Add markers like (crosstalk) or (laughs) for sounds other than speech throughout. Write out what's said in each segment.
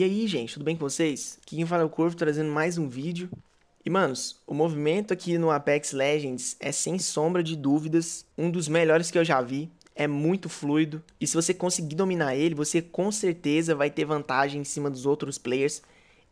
E aí, gente, tudo bem com vocês? Aqui quem fala é o Corvo, trazendo mais um vídeo. E, manos, o movimento aqui no Apex Legends é, sem sombra de dúvidas, um dos melhores que eu já vi. É muito fluido, e se você conseguir dominar ele, você com certeza vai ter vantagem em cima dos outros players.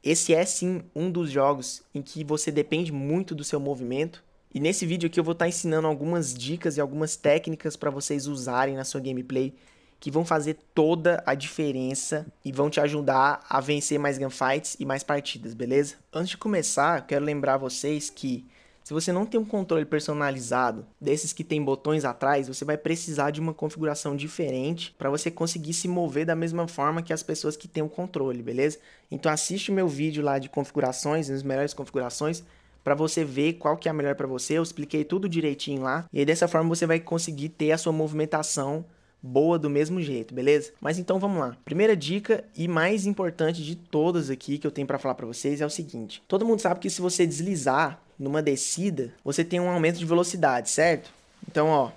Esse é, sim, um dos jogos em que você depende muito do seu movimento. E nesse vídeo aqui eu vou estar tá ensinando algumas dicas e algumas técnicas para vocês usarem na sua gameplay que vão fazer toda a diferença e vão te ajudar a vencer mais gunfights e mais partidas, beleza? Antes de começar, quero lembrar vocês que se você não tem um controle personalizado, desses que tem botões atrás, você vai precisar de uma configuração diferente para você conseguir se mover da mesma forma que as pessoas que têm o controle, beleza? Então assiste o meu vídeo lá de configurações, as melhores configurações, para você ver qual que é a melhor para você. Eu expliquei tudo direitinho lá. E aí, dessa forma você vai conseguir ter a sua movimentação boa do mesmo jeito, beleza? Mas então vamos lá. Primeira dica e mais importante de todas aqui que eu tenho para falar para vocês é o seguinte: todo mundo sabe que se você deslizar numa descida, você tem um aumento de velocidade, certo? Então, ó,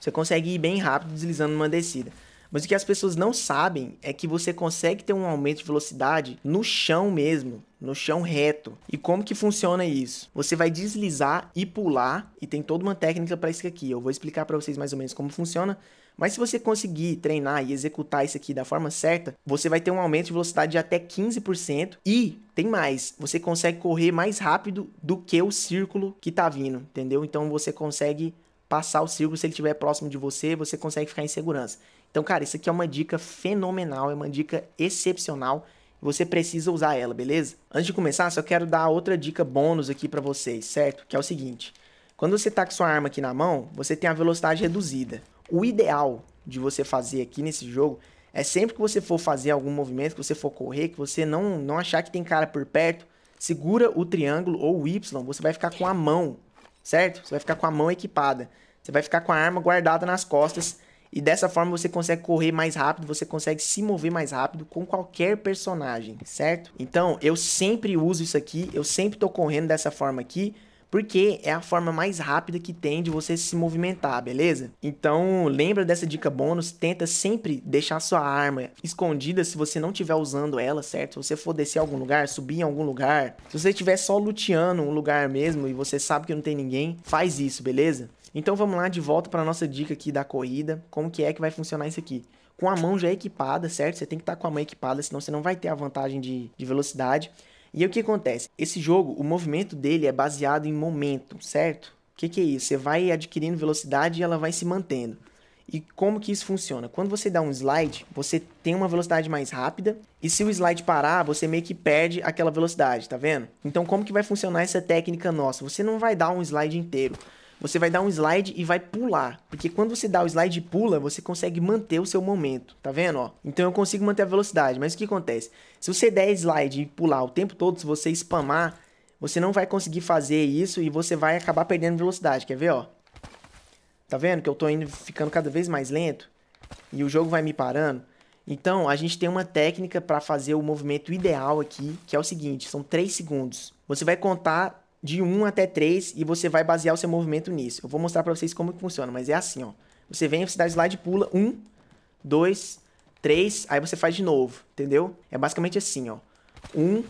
você consegue ir bem rápido deslizando numa descida. Mas o que as pessoas não sabem é que você consegue ter um aumento de velocidade no chão mesmo, no chão reto. E como que funciona isso? Você vai deslizar e pular e tem toda uma técnica para isso aqui. Eu vou explicar para vocês mais ou menos como funciona. Mas se você conseguir treinar e executar isso aqui da forma certa, você vai ter um aumento de velocidade de até 15% e tem mais, você consegue correr mais rápido do que o círculo que tá vindo, entendeu? Então você consegue passar o círculo se ele estiver próximo de você, você consegue ficar em segurança. Então, cara, isso aqui é uma dica fenomenal, é uma dica excepcional. Você precisa usar ela, beleza? Antes de começar, só quero dar outra dica bônus aqui para vocês, certo? Que é o seguinte: quando você tá com sua arma aqui na mão, você tem a velocidade reduzida. O ideal de você fazer aqui nesse jogo é sempre que você for fazer algum movimento, que você for correr, que você não, não achar que tem cara por perto, segura o triângulo ou o Y, você vai ficar com a mão, certo? Você vai ficar com a mão equipada. Você vai ficar com a arma guardada nas costas e dessa forma você consegue correr mais rápido, você consegue se mover mais rápido com qualquer personagem, certo? Então, eu sempre uso isso aqui, eu sempre tô correndo dessa forma aqui, porque é a forma mais rápida que tem de você se movimentar, beleza? Então, lembra dessa dica bônus, tenta sempre deixar sua arma escondida se você não estiver usando ela, certo? Se você for descer algum lugar, subir em algum lugar, se você estiver só luteando um lugar mesmo e você sabe que não tem ninguém, faz isso, beleza? Então vamos lá de volta para nossa dica aqui da corrida, como que é que vai funcionar isso aqui. Com a mão já equipada, certo? Você tem que estar tá com a mão equipada, senão você não vai ter a vantagem de, de velocidade. E aí, o que acontece? Esse jogo, o movimento dele é baseado em momento, certo? O que, que é isso? Você vai adquirindo velocidade e ela vai se mantendo. E como que isso funciona? Quando você dá um slide, você tem uma velocidade mais rápida, e se o slide parar, você meio que perde aquela velocidade, tá vendo? Então como que vai funcionar essa técnica nossa? Você não vai dar um slide inteiro você vai dar um slide e vai pular. Porque quando você dá o slide e pula, você consegue manter o seu momento. Tá vendo? Ó? Então eu consigo manter a velocidade. Mas o que acontece? Se você der slide e pular o tempo todo, se você spamar, você não vai conseguir fazer isso e você vai acabar perdendo velocidade. Quer ver? Ó? Tá vendo que eu tô indo ficando cada vez mais lento? E o jogo vai me parando. Então, a gente tem uma técnica para fazer o movimento ideal aqui, que é o seguinte, são 3 segundos. Você vai contar de 1 até 3 e você vai basear o seu movimento nisso. Eu vou mostrar para vocês como que funciona, mas é assim, ó. Você vem, você dá slide, pula, 1, 2, 3, aí você faz de novo, entendeu? É basicamente assim, ó. 1,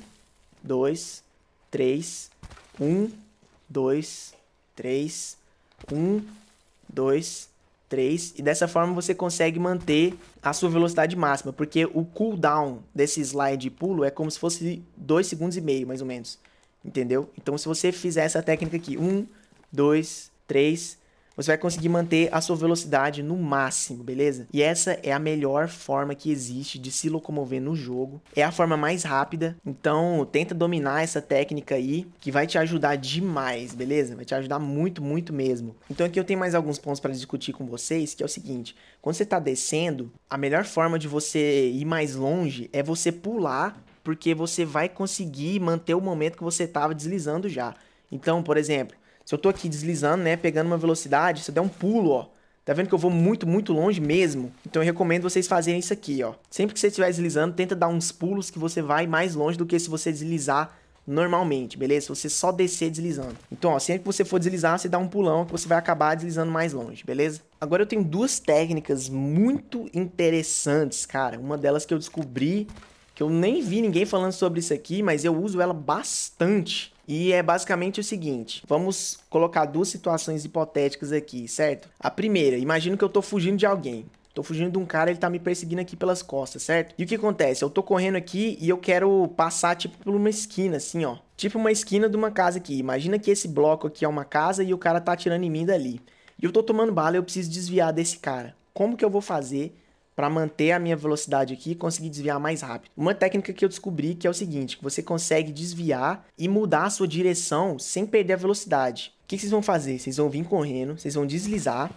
2, 3, 1, 2, 3, 1, 2, 3. E dessa forma você consegue manter a sua velocidade máxima, porque o cooldown desse slide pulo é como se fosse 2 segundos e meio, mais ou menos entendeu? Então, se você fizer essa técnica aqui, um, dois, três, você vai conseguir manter a sua velocidade no máximo, beleza? E essa é a melhor forma que existe de se locomover no jogo. É a forma mais rápida, então tenta dominar essa técnica aí, que vai te ajudar demais, beleza? Vai te ajudar muito, muito mesmo. Então aqui eu tenho mais alguns pontos para discutir com vocês, que é o seguinte, quando você está descendo, a melhor forma de você ir mais longe é você pular porque você vai conseguir manter o momento que você estava deslizando já. Então, por exemplo, se eu estou aqui deslizando, né, pegando uma velocidade, se eu der um pulo, ó, Tá vendo que eu vou muito, muito longe mesmo? Então eu recomendo vocês fazerem isso aqui, ó. Sempre que você estiver deslizando, tenta dar uns pulos que você vai mais longe do que se você deslizar normalmente, beleza? Se você só descer deslizando. Então, ó, sempre que você for deslizar, você dá um pulão que você vai acabar deslizando mais longe, beleza? Agora eu tenho duas técnicas muito interessantes, cara. Uma delas que eu descobri que eu nem vi ninguém falando sobre isso aqui, mas eu uso ela bastante. E é basicamente o seguinte: vamos colocar duas situações hipotéticas aqui, certo? A primeira, imagino que eu tô fugindo de alguém. Tô fugindo de um cara, ele tá me perseguindo aqui pelas costas, certo? E o que acontece? Eu tô correndo aqui e eu quero passar, tipo, por uma esquina, assim, ó. Tipo uma esquina de uma casa aqui. Imagina que esse bloco aqui é uma casa e o cara tá atirando em mim dali. E eu tô tomando bala e eu preciso desviar desse cara. Como que eu vou fazer para manter a minha velocidade aqui e conseguir desviar mais rápido. Uma técnica que eu descobri que é o seguinte, você consegue desviar e mudar a sua direção sem perder a velocidade. O que vocês vão fazer? Vocês vão vir correndo, vocês vão deslizar,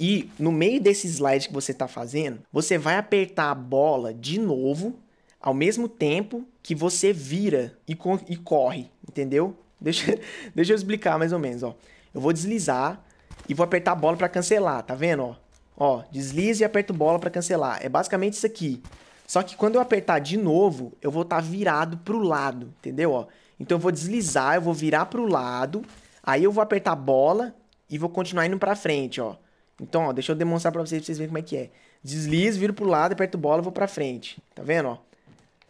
e no meio desse slide que você está fazendo, você vai apertar a bola de novo, ao mesmo tempo que você vira e, co e corre, entendeu? Deixa, (laughs) deixa eu explicar mais ou menos, ó. Eu vou deslizar e vou apertar a bola para cancelar, tá vendo, ó? Ó, desliza e aperto bola para cancelar. É basicamente isso aqui. Só que quando eu apertar de novo, eu vou estar tá virado pro lado, entendeu? Ó, então eu vou deslizar, eu vou virar pro lado, aí eu vou apertar bola e vou continuar indo pra frente, ó. Então, ó, deixa eu demonstrar pra vocês, pra vocês verem como é que é. Deslizo, viro pro lado, aperto bola, vou pra frente. Tá vendo, ó?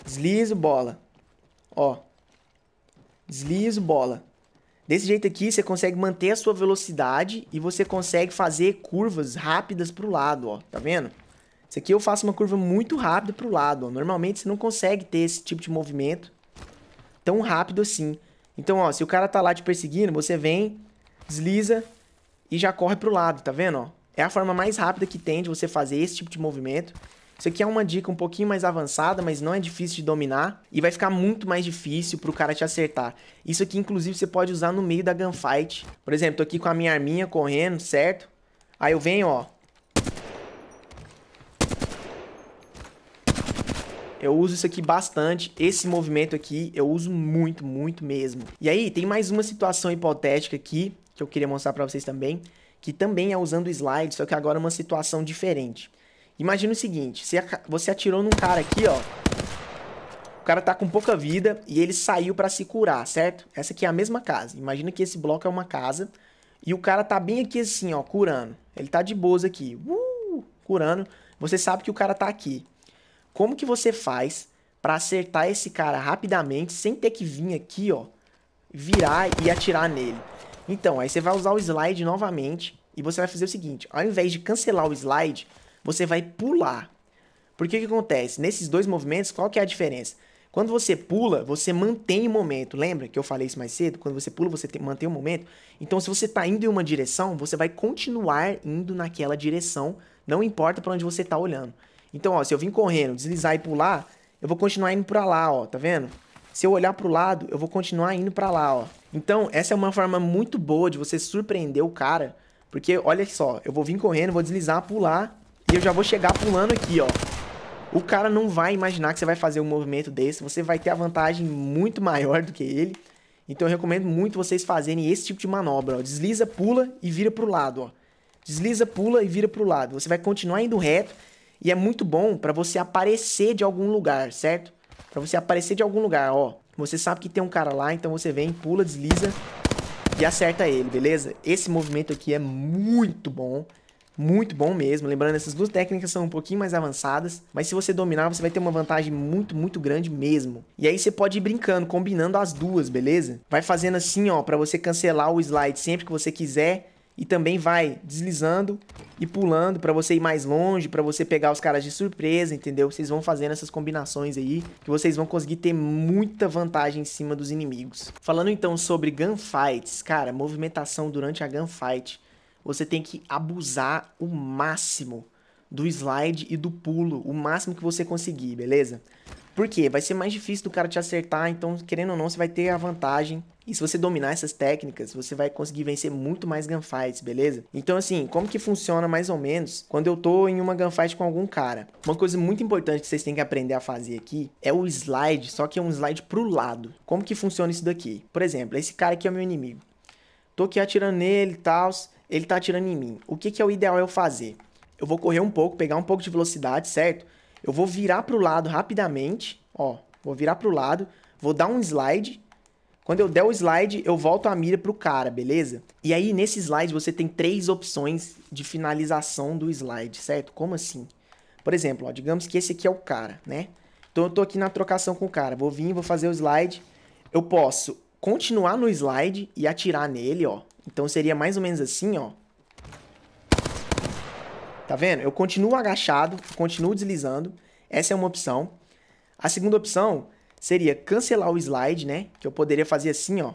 Deslizo, bola. Ó. Deslizo, bola. Desse jeito aqui, você consegue manter a sua velocidade e você consegue fazer curvas rápidas para o lado, ó. Tá vendo? Isso aqui eu faço uma curva muito rápida para o lado, ó. Normalmente você não consegue ter esse tipo de movimento tão rápido assim. Então, ó, se o cara tá lá te perseguindo, você vem, desliza e já corre para o lado, tá vendo, ó? É a forma mais rápida que tem de você fazer esse tipo de movimento. Isso aqui é uma dica um pouquinho mais avançada, mas não é difícil de dominar e vai ficar muito mais difícil pro cara te acertar. Isso aqui, inclusive, você pode usar no meio da gunfight. Por exemplo, tô aqui com a minha arminha correndo, certo? Aí eu venho, ó. Eu uso isso aqui bastante, esse movimento aqui eu uso muito, muito mesmo. E aí, tem mais uma situação hipotética aqui, que eu queria mostrar pra vocês também, que também é usando slide, só que agora é uma situação diferente. Imagina o seguinte, você atirou num cara aqui, ó. O cara tá com pouca vida e ele saiu para se curar, certo? Essa aqui é a mesma casa. Imagina que esse bloco é uma casa e o cara tá bem aqui assim, ó, curando. Ele tá de boas aqui, uh, curando. Você sabe que o cara tá aqui. Como que você faz para acertar esse cara rapidamente sem ter que vir aqui, ó, virar e atirar nele? Então, aí você vai usar o slide novamente e você vai fazer o seguinte, ao invés de cancelar o slide, você vai pular. Por que que acontece? Nesses dois movimentos, qual que é a diferença? Quando você pula, você mantém o momento. Lembra que eu falei isso mais cedo? Quando você pula, você mantém o momento. Então, se você está indo em uma direção, você vai continuar indo naquela direção, não importa para onde você está olhando. Então, ó, se eu vim correndo, deslizar e pular, eu vou continuar indo para lá, ó, tá vendo? Se eu olhar para o lado, eu vou continuar indo para lá, ó. Então, essa é uma forma muito boa de você surpreender o cara, porque olha só, eu vou vir correndo, vou deslizar, pular, e eu já vou chegar pulando aqui, ó. O cara não vai imaginar que você vai fazer um movimento desse. Você vai ter a vantagem muito maior do que ele. Então eu recomendo muito vocês fazerem esse tipo de manobra, ó. Desliza, pula e vira pro lado, ó. Desliza, pula e vira pro lado. Você vai continuar indo reto e é muito bom para você aparecer de algum lugar, certo? Para você aparecer de algum lugar, ó. Você sabe que tem um cara lá, então você vem, pula, desliza e acerta ele, beleza? Esse movimento aqui é muito bom muito bom mesmo. Lembrando, essas duas técnicas são um pouquinho mais avançadas, mas se você dominar, você vai ter uma vantagem muito, muito grande mesmo. E aí você pode ir brincando, combinando as duas, beleza? Vai fazendo assim, ó, para você cancelar o slide sempre que você quiser e também vai deslizando e pulando para você ir mais longe, para você pegar os caras de surpresa, entendeu? Vocês vão fazendo essas combinações aí que vocês vão conseguir ter muita vantagem em cima dos inimigos. Falando então sobre gunfights, cara, movimentação durante a gunfight você tem que abusar o máximo do slide e do pulo, o máximo que você conseguir, beleza? Porque vai ser mais difícil do cara te acertar, então, querendo ou não, você vai ter a vantagem. E se você dominar essas técnicas, você vai conseguir vencer muito mais gunfights, beleza? Então, assim, como que funciona mais ou menos quando eu tô em uma gunfight com algum cara? Uma coisa muito importante que vocês têm que aprender a fazer aqui é o slide, só que é um slide pro lado. Como que funciona isso daqui? Por exemplo, esse cara aqui é o meu inimigo. Tô aqui atirando nele e tal ele tá atirando em mim. O que, que é o ideal eu fazer? Eu vou correr um pouco, pegar um pouco de velocidade, certo? Eu vou virar pro lado rapidamente, ó, vou virar pro lado, vou dar um slide. Quando eu der o slide, eu volto a mira pro cara, beleza? E aí, nesse slide, você tem três opções de finalização do slide, certo? Como assim? Por exemplo, ó, digamos que esse aqui é o cara, né? Então eu tô aqui na trocação com o cara, vou vir, vou fazer o slide. Eu posso continuar no slide e atirar nele, ó. Então seria mais ou menos assim, ó. Tá vendo? Eu continuo agachado, continuo deslizando. Essa é uma opção. A segunda opção seria cancelar o slide, né? Que eu poderia fazer assim, ó.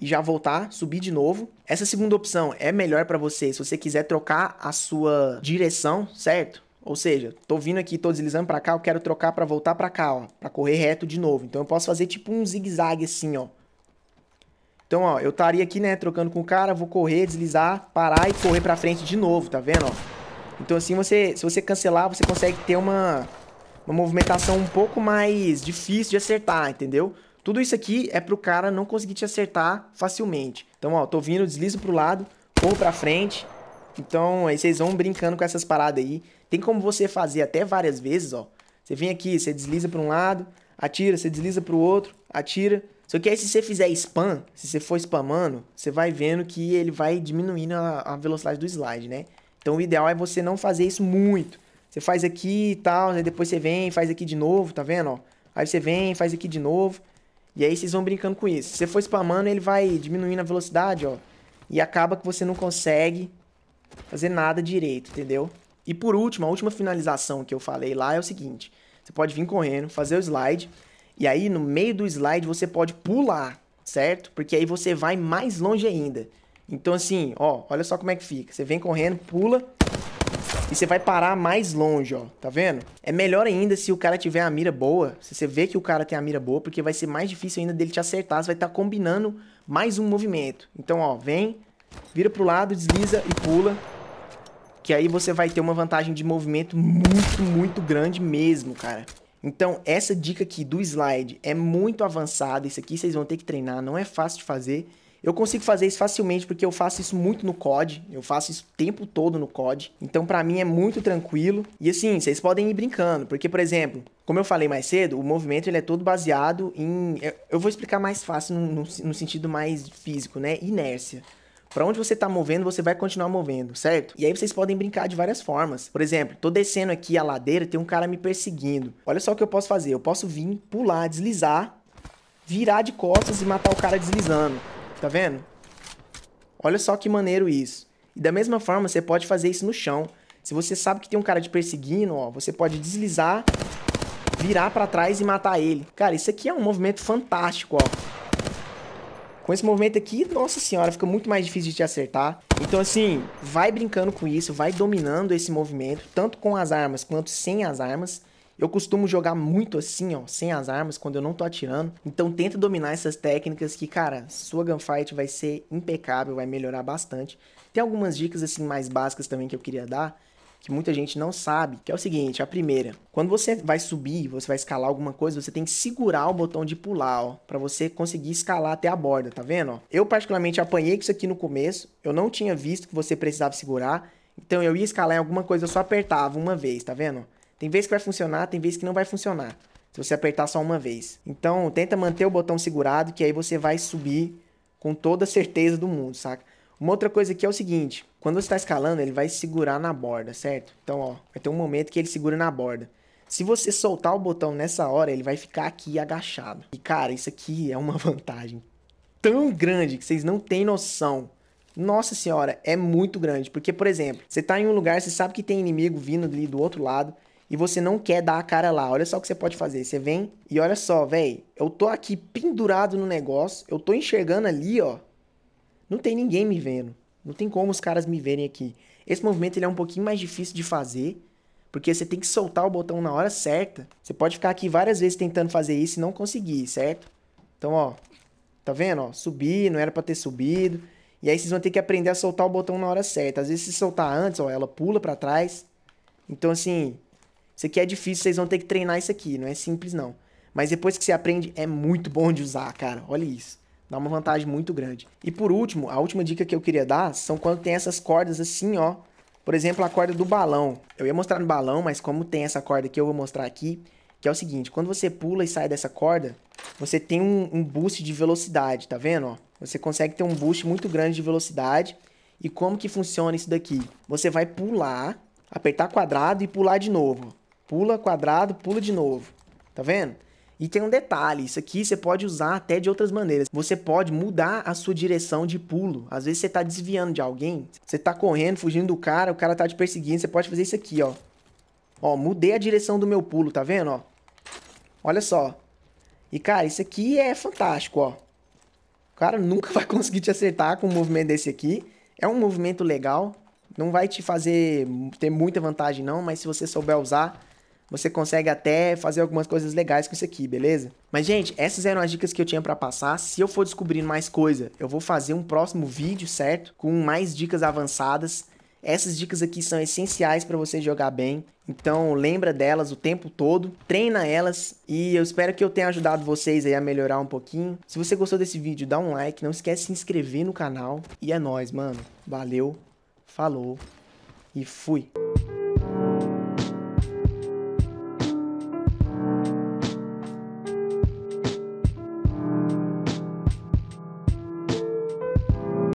E já voltar, subir de novo. Essa segunda opção é melhor para você se você quiser trocar a sua direção, certo? Ou seja, tô vindo aqui, tô deslizando para cá, eu quero trocar para voltar para cá, ó, para correr reto de novo. Então eu posso fazer tipo um zigue-zague assim, ó. Então, ó, eu estaria aqui, né, trocando com o cara, vou correr, deslizar, parar e correr pra frente de novo, tá vendo, ó? Então, assim, você, se você cancelar, você consegue ter uma, uma movimentação um pouco mais difícil de acertar, entendeu? Tudo isso aqui é pro cara não conseguir te acertar facilmente. Então, ó, tô vindo, deslizo pro lado, corro pra frente. Então, aí vocês vão brincando com essas paradas aí. Tem como você fazer até várias vezes, ó. Você vem aqui, você desliza pra um lado, atira, você desliza pro outro, atira só que aí se você fizer spam, se você for spamando, você vai vendo que ele vai diminuindo a, a velocidade do slide, né? Então o ideal é você não fazer isso muito. Você faz aqui e tal, depois você vem, faz aqui de novo, tá vendo? Ó? Aí você vem, faz aqui de novo. E aí vocês vão brincando com isso. Se você for spamando, ele vai diminuindo a velocidade, ó. E acaba que você não consegue fazer nada direito, entendeu? E por último, a última finalização que eu falei lá é o seguinte. Você pode vir correndo, fazer o slide, e aí, no meio do slide, você pode pular, certo? Porque aí você vai mais longe ainda. Então, assim, ó, olha só como é que fica. Você vem correndo, pula e você vai parar mais longe, ó. Tá vendo? É melhor ainda se o cara tiver a mira boa. Se você vê que o cara tem a mira boa, porque vai ser mais difícil ainda dele te acertar. Você vai estar tá combinando mais um movimento. Então, ó, vem, vira pro lado, desliza e pula. Que aí você vai ter uma vantagem de movimento muito, muito grande mesmo, cara. Então, essa dica aqui do slide é muito avançada. Isso aqui vocês vão ter que treinar, não é fácil de fazer. Eu consigo fazer isso facilmente porque eu faço isso muito no COD, eu faço isso o tempo todo no COD. Então para mim é muito tranquilo. E assim, vocês podem ir brincando, porque por exemplo, como eu falei mais cedo, o movimento ele é todo baseado em eu vou explicar mais fácil no, no, no sentido mais físico, né? Inércia. Para onde você tá movendo, você vai continuar movendo, certo? E aí vocês podem brincar de várias formas. Por exemplo, tô descendo aqui a ladeira, tem um cara me perseguindo. Olha só o que eu posso fazer. Eu posso vir, pular, deslizar, virar de costas e matar o cara deslizando. Tá vendo? Olha só que maneiro isso. E da mesma forma, você pode fazer isso no chão. Se você sabe que tem um cara te perseguindo, ó, você pode deslizar, virar para trás e matar ele. Cara, isso aqui é um movimento fantástico, ó. Com esse movimento aqui, nossa senhora, fica muito mais difícil de te acertar. Então, assim, vai brincando com isso, vai dominando esse movimento, tanto com as armas quanto sem as armas. Eu costumo jogar muito assim, ó, sem as armas, quando eu não tô atirando. Então tenta dominar essas técnicas que, cara, sua gunfight vai ser impecável, vai melhorar bastante. Tem algumas dicas, assim, mais básicas também que eu queria dar que muita gente não sabe, que é o seguinte, a primeira, quando você vai subir, você vai escalar alguma coisa, você tem que segurar o botão de pular, ó, para você conseguir escalar até a borda, tá vendo, ó? Eu particularmente apanhei isso aqui no começo, eu não tinha visto que você precisava segurar, então eu ia escalar em alguma coisa, eu só apertava uma vez, tá vendo? Tem vezes que vai funcionar, tem vezes que não vai funcionar. Se você apertar só uma vez. Então, tenta manter o botão segurado, que aí você vai subir com toda certeza do mundo, saca? Uma outra coisa aqui é o seguinte, quando você está escalando, ele vai segurar na borda, certo? Então, ó, vai ter um momento que ele segura na borda. Se você soltar o botão nessa hora, ele vai ficar aqui agachado. E, cara, isso aqui (laughs) é uma vantagem tão grande que vocês não têm noção. Nossa senhora, é muito grande. Porque, por exemplo, você está em um lugar, você sabe que tem inimigo vindo ali do outro lado e você não quer dar a cara lá. Olha só o que você pode fazer. Você vem e olha só, velho, eu tô aqui pendurado no negócio, eu tô enxergando ali, ó não tem ninguém me vendo. Não tem como os caras me verem aqui. Esse movimento ele é um pouquinho mais difícil de fazer, porque você tem que soltar o botão na hora certa. Você pode ficar aqui várias vezes tentando fazer isso e não conseguir, certo? Então, ó, tá vendo? Ó, subi, não era para ter subido. E aí vocês vão ter que aprender a soltar o botão na hora certa. Às vezes se soltar antes, ó, ela pula para trás. Então, assim, isso aqui é difícil, vocês vão ter que treinar isso aqui, não é simples não. Mas depois que você aprende, é muito bom de usar, cara. Olha isso. Dá uma vantagem muito grande. E por último, a última dica que eu queria dar são quando tem essas cordas assim, ó. Por exemplo, a corda do balão. Eu ia mostrar no balão, mas como tem essa corda que eu vou mostrar aqui, que é o seguinte, quando você pula e sai dessa corda, você tem um, um boost de velocidade, tá vendo, ó? Você consegue ter um boost muito grande de velocidade. E como que funciona isso daqui? Você vai pular, apertar quadrado e pular de novo. Pula, quadrado, pula de novo. Tá vendo? E tem um detalhe, isso aqui você pode usar até de outras maneiras. Você pode mudar a sua direção de pulo. Às vezes você tá desviando de alguém, você tá correndo, fugindo do cara, o cara tá te perseguindo, você pode fazer isso aqui, ó. Ó, mudei a direção do meu pulo, tá vendo, ó? Olha só. E, cara, isso aqui é fantástico, ó. O cara nunca (laughs) vai conseguir te acertar com um movimento desse aqui. É um movimento legal, não vai te fazer ter muita vantagem não, mas se você souber usar, você consegue até fazer algumas coisas legais com isso aqui, beleza? Mas, gente, essas eram as dicas que eu tinha para passar. Se eu for descobrindo mais coisa, eu vou fazer um próximo vídeo, certo? Com mais dicas avançadas. Essas dicas aqui são essenciais para você jogar bem. Então, lembra delas o tempo todo, treina elas e eu espero que eu tenha ajudado vocês aí a melhorar um pouquinho. Se você gostou desse vídeo, dá um like, não esquece de se inscrever no canal e é nós, mano. Valeu, falou e fui.